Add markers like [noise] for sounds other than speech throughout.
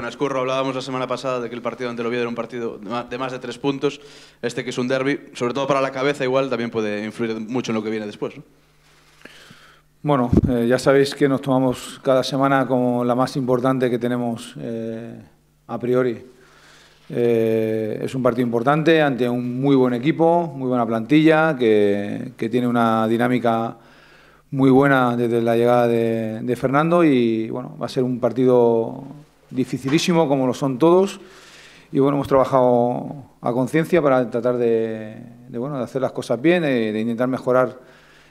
Bueno, Escurro, hablábamos la semana pasada de que el partido ante el Oviedo era un partido de más de tres puntos. Este que es un derby, sobre todo para la cabeza, igual también puede influir mucho en lo que viene después. Bueno, eh, ya sabéis que nos tomamos cada semana como la más importante que tenemos eh, a priori. Eh, es un partido importante ante un muy buen equipo, muy buena plantilla, que, tiene una dinámica muy buena desde la llegada de, de Fernando y bueno, va a ser un partido dificilísimo, como lo son todos. Y bueno, hemos trabajado a conciencia para tratar de, de, bueno, de hacer las cosas bien, de, intentar mejorar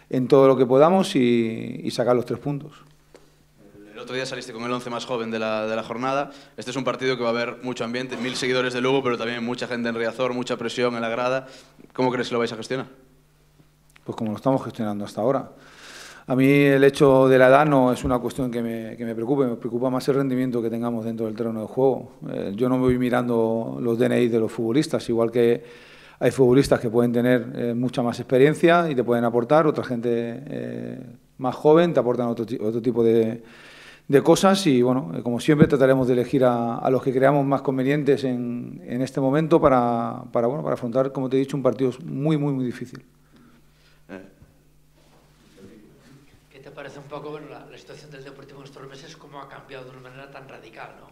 en todo lo que podamos y, sacar los tres puntos. El otro día saliste con el 11 más joven de la, de la, jornada. Este es un partido que va a haber mucho ambiente, mil seguidores de Lugo, pero también mucha gente en Riazor, mucha presión en la grada. ¿Cómo crees que lo vais a gestionar? Pues como lo estamos gestionando hasta ahora. A mí el hecho de la edad no es una cuestión que me, preocupe, me preocupa más el rendimiento que tengamos dentro del terreno de juego. Eh, yo no me voy mirando los DNI de los futbolistas, igual que hay futbolistas que pueden tener eh, mucha más experiencia y te pueden aportar, otra gente eh, más joven te aportan otro, tipo de, cosas y bueno, como siempre trataremos de elegir a, los que creamos más convenientes en, este momento para, para, bueno, para afrontar, como te he dicho, un partido muy, muy, muy difícil. parece un poco la, situación del Deportivo en estos meses, cómo ha cambiado de una manera tan radical, ¿no?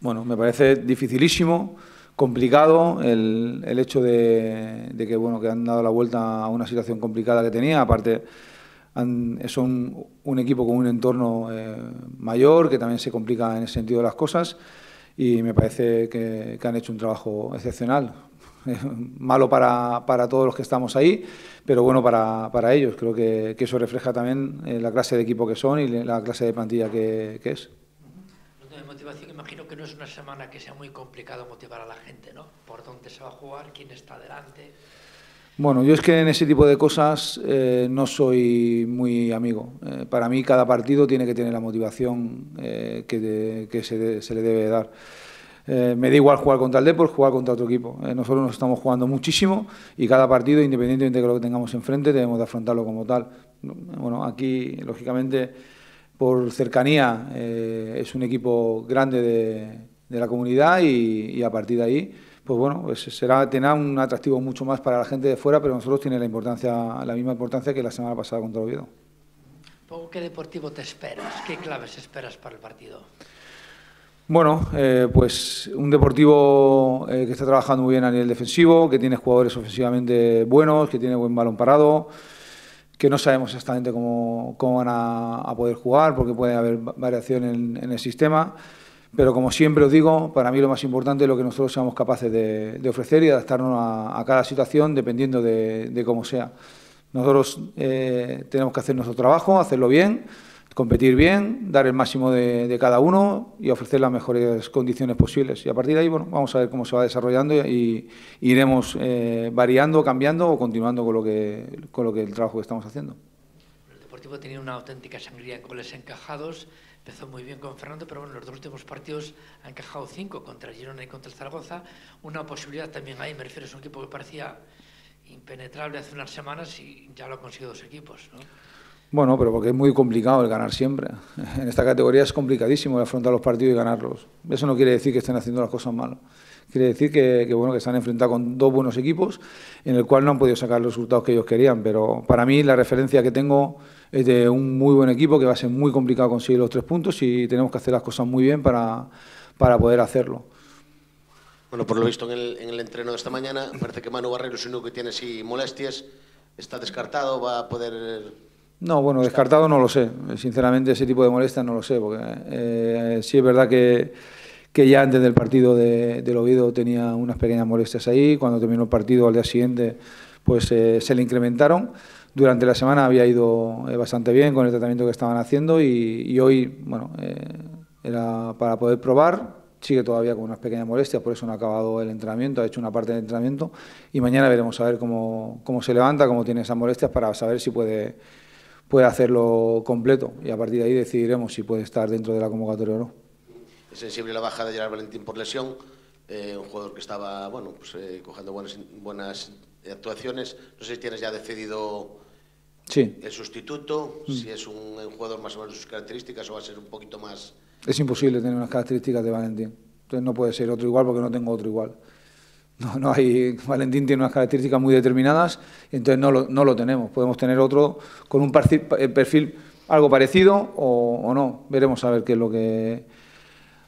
Bueno, me parece dificilísimo, complicado el, el hecho de, de, que bueno que han dado la vuelta a una situación complicada que tenía. Aparte, son un equipo con un entorno eh, mayor que también se complica en el sentido de las cosas y me parece que, que han hecho un trabajo excepcional. [laughs] malo para, para, todos los que estamos ahí, pero bueno para, para ellos. Creo que, que, eso refleja también eh, la clase de equipo que son y la clase de plantilla que, que es. tiene motivación, imagino que no es una semana que sea muy complicado motivar a la gente, ¿no? Por dónde se va a jugar, quién está delante. Bueno, yo es que en ese tipo de cosas eh, no soy muy amigo. Eh, para mí cada partido tiene que tener la motivación que, que se, se, le debe dar. Eh, me da igual jugar contra el Depor, jugar contra otro equipo. Eh, nosotros nos estamos jugando muchísimo y cada partido, independientemente de lo que tengamos enfrente, debemos de afrontarlo como tal. Bueno, aquí, lógicamente, por cercanía, eh, es un equipo grande de, la comunidad y, a partir de ahí, pues bueno, pues será, tener un atractivo mucho más para la gente de fuera, pero nosotros tiene la, importancia, la misma importancia que la semana pasada contra Oviedo. ¿Qué deportivo te esperas? ¿Qué claves esperas para el partido? Bueno, eh, pues un deportivo eh, que está trabajando muy bien a nivel defensivo, que tiene jugadores ofensivamente buenos, que tiene buen balón parado, que no sabemos exactamente cómo, van a, poder jugar, porque puede haber variación en, el sistema. Pero como siempre os digo, para mí lo más importante es lo que nosotros seamos capaces de, ofrecer y adaptarnos a, cada situación dependiendo de, cómo sea. Nosotros eh, tenemos que hacer nuestro trabajo, hacerlo bien competir bien, dar el máximo de, cada uno y ofrecer las mejores condiciones posibles. Y a partir de ahí, bueno, vamos a ver cómo se va desarrollando y, iremos eh, variando, cambiando o continuando con lo que con lo que el trabajo que estamos haciendo. El Deportivo tenía una auténtica sangría con goles encajados. Empezó muy bien con Fernando, pero bueno, los dos últimos partidos han encajado cinco contra Girona y contra el Zaragoza. Una posibilidad también ahí, me refiero, es un equipo que parecía impenetrable hace unas semanas y ya lo han conseguido dos equipos, ¿no? Bueno, pero porque es muy complicado el ganar siempre. [laughs] En esta categoría es complicadísimo afrontar los partidos y ganarlos. Eso no quiere decir que estén haciendo las cosas mal. Quiere decir que, bueno, que se han enfrentado con dos buenos equipos en el cual no han podido sacar los resultados que ellos querían. Pero para mí la referencia que tengo es de un muy buen equipo que va a ser muy complicado conseguir los tres puntos y tenemos que hacer las cosas muy bien para, para poder hacerlo. Bueno, por lo visto en el, en el entreno de esta mañana parece que Manu Barreiro es único que tiene así molestias. Está descartado, va a poder no, bueno, descartado no lo sé. Sinceramente, ese tipo de molestias no lo sé, porque eh, sí es verdad que, que, ya antes del partido del Oviedo tenía unas pequeñas molestias ahí. Cuando terminó el partido al día siguiente, pues eh, se le incrementaron. Durante la semana había ido eh, bastante bien con el tratamiento que estaban haciendo y, hoy, bueno, era para poder probar. Sigue todavía con unas pequeñas molestias, por eso no ha acabado el entrenamiento, ha hecho una parte del entrenamiento y mañana veremos a ver cómo, cómo se levanta, cómo tiene esas molestias para saber si puede puede hacerlo completo y a partir de ahí decidiremos si puede estar dentro de la convocatoria o no. Es sensible la baja de Gerard Valentín por lesión, eh, un jugador que estaba bueno, pues, eh, cogiendo buenas, buenas actuaciones. No sé si tienes ya decidido el sustituto, mm. si es un, jugador más o menos de sus características o va a ser un poquito más... Es imposible tener unas características de Valentín, entonces no puede ser otro igual porque no tengo otro igual. No, no hay, Valentín tiene unas características muy determinadas, entonces no lo, tenemos. Podemos tener otro con un eh, perfil, algo parecido o, no. Veremos a ver qué es lo que,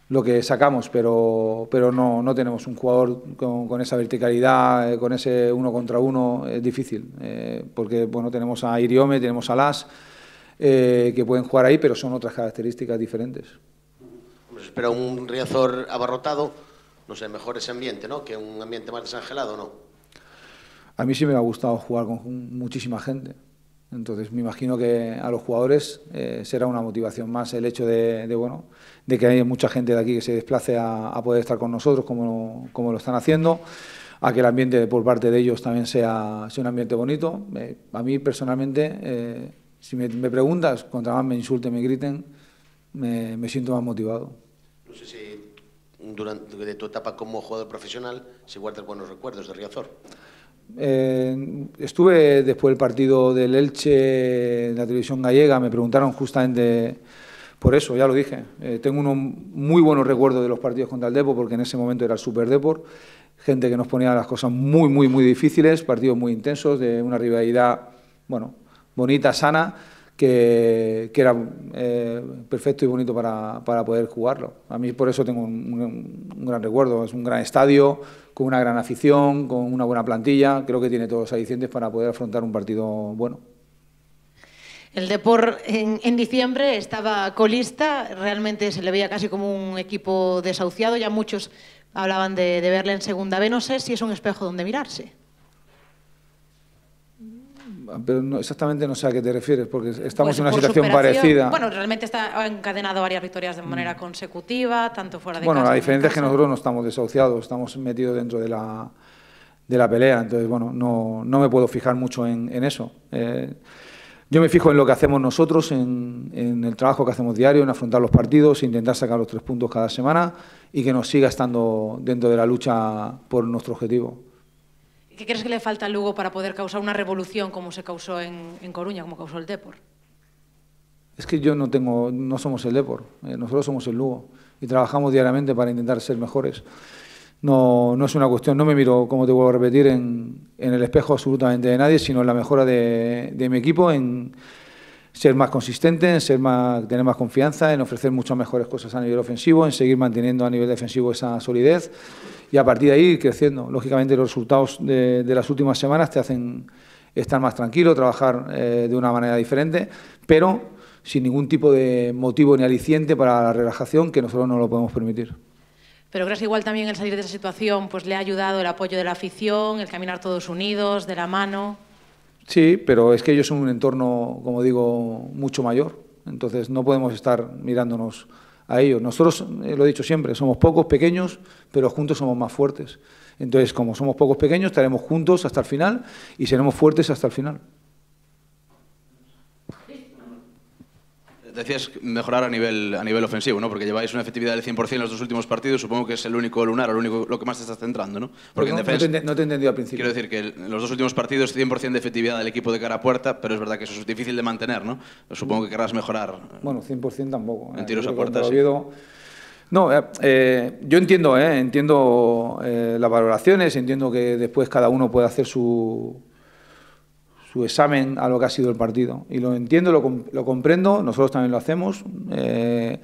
lo que sacamos, pero, pero no, no tenemos un jugador con, esa verticalidad, eh, con ese uno contra uno, es difícil. Eh, porque bueno, tenemos a Iriome, tenemos a Las, que pueden jugar ahí, pero son otras características diferentes. Pero un Riazor abarrotado no sé, mejor ese ambiente, ¿no? Que un ambiente más desangelado, ¿no? A mí sí me ha gustado jugar con muchísima gente. Entonces me imagino que a los jugadores eh, será una motivación más el hecho de, bueno, de que haya mucha gente de aquí que se desplace a, poder estar con nosotros como, como, lo están haciendo, a que el ambiente por parte de ellos también sea, sea un ambiente bonito. Eh, a mí personalmente, eh, si me, preguntas, contra más me insulten, me griten, me, me siento más motivado. No sé si durante, de tu etapa como jugador profesional, si guardas buenos recuerdos de Riazor. Eh, estuve después del partido del Elche en la televisión gallega, me preguntaron justamente por eso, ya lo dije. Eh, tengo unos muy buenos recuerdos de los partidos contra el Depor, porque en ese momento era el Super Depor, gente que nos ponía las cosas muy, muy, muy difíciles, partidos muy intensos, de una rivalidad, bueno, bonita, sana que, era eh, perfecto y bonito para, poder jugarlo. A mí por eso tengo un, gran recuerdo. Es un gran estadio, con una gran afición, con una buena plantilla. Creo que tiene todos los adicientes para poder afrontar un partido bueno. El Depor en, en, diciembre estaba colista, realmente se le veía casi como un equipo desahuciado, ya muchos hablaban de, de verle en segunda B, no sé si es un espejo donde mirarse pero exactamente no sé a qué te refieres, porque estamos en pues una situación parecida. Bueno, realmente está encadenado varias victorias de mm. manera consecutiva, tanto fuera de bueno, la diferencia es que nosotros no estamos desahuciados, estamos metidos dentro de la, de la pelea, entonces, bueno, no, me puedo fijar mucho en, eso. Eh, yo me fijo en lo que hacemos nosotros, en, el trabajo que hacemos diario, en afrontar los partidos, intentar sacar los tres puntos cada semana y que nos siga estando dentro de la lucha por nuestro objetivo. ¿Qué crees que le falta al Lugo para poder causar una revolución como se causó en, Coruña, como causó el Depor? Es que yo no tengo, no somos el Depor, eh, nosotros somos el Lugo y trabajamos diariamente para intentar ser mejores. No, es una cuestión, no me miro, como te vuelvo a repetir, en, el espejo absolutamente de nadie, sino en la mejora de, de mi equipo, en, ser más consistente, tener más confianza, en ofrecer muchas mejores cosas a nivel ofensivo, en seguir manteniendo a nivel defensivo esa solidez y a partir de ahí creciendo. Lógicamente los resultados de, las últimas semanas te hacen estar más tranquilo, trabajar eh, de una manera diferente, pero sin ningún tipo de motivo ni aliciente para la relajación que nosotros no lo podemos permitir. Pero gracias que igual también el salir de esa situación pues le ha ayudado el apoyo de la afición, el caminar todos unidos, de la mano. Sí, pero es que ellos son un entorno, como digo, mucho mayor. Entonces no podemos estar mirándonos a ellos. Nosotros, eh, lo he dicho siempre, somos pocos, pequeños, pero juntos somos más fuertes. Entonces, como somos pocos pequeños, estaremos juntos hasta el final y seremos fuertes hasta el final. decías mejorar a nivel, a nivel ofensivo, ¿no? Porque lleváis una efectividad del 100% en los dos últimos partidos, supongo que es el único lunar, lo que más te estás centrando, ¿no? Porque no, te, no he entendido al principio. Quiero decir que en los dos últimos partidos 100% de efectividad del equipo de cara a puerta, pero es verdad que eso es difícil de mantener, ¿no? Supongo que querrás mejorar. Eh, bueno, 100% tampoco. ¿eh? En tiros a puerta, sí. no, eh, yo entiendo, entiendo las valoraciones, entiendo que después cada uno puede hacer su, su examen a lo que ha sido el partido. Y lo entiendo, lo, comprendo, nosotros también lo hacemos. Eh,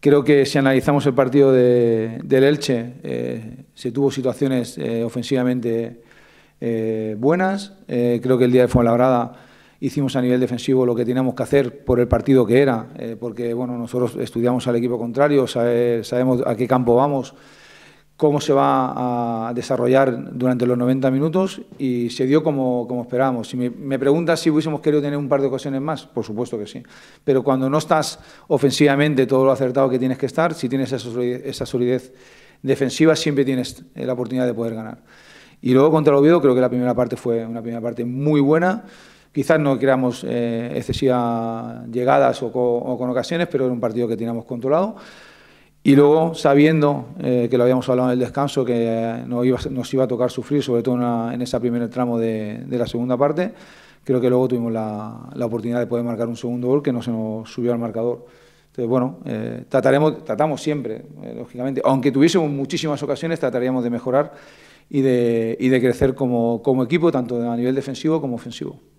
creo que si analizamos el partido de, del Elche, eh, se tuvo situaciones eh, ofensivamente buenas. creo que el día de Fuenlabrada hicimos a nivel defensivo lo que teníamos que hacer por el partido que era, porque bueno, nosotros estudiamos al equipo contrario, sabemos a qué campo vamos cómo se va a desarrollar durante los 90 minutos y se dio como, como esperábamos. Si me, preguntas si hubiésemos querido tener un par de ocasiones más, por supuesto que sí. Pero cuando no estás ofensivamente todo lo acertado que tienes que estar, si tienes esa solidez, esa solidez defensiva, siempre tienes la oportunidad de poder ganar. Y luego contra el Oviedo creo que la primera parte fue una primera parte muy buena. Quizás no creamos eh, excesivas llegadas o, o con ocasiones, pero era un partido que teníamos controlado. Y luego, sabiendo eh, que lo habíamos hablado en el descanso, que eh, nos, iba, a tocar sufrir, sobre todo en ese primer tramo de, la segunda parte, creo que luego tuvimos la, oportunidad de poder marcar un segundo gol que no se nos subió al marcador. Entonces, bueno, eh, trataremos, tratamos siempre, lógicamente, aunque tuviésemos muchísimas ocasiones, trataríamos de mejorar y de, crecer como equipo, tanto a nivel defensivo como ofensivo.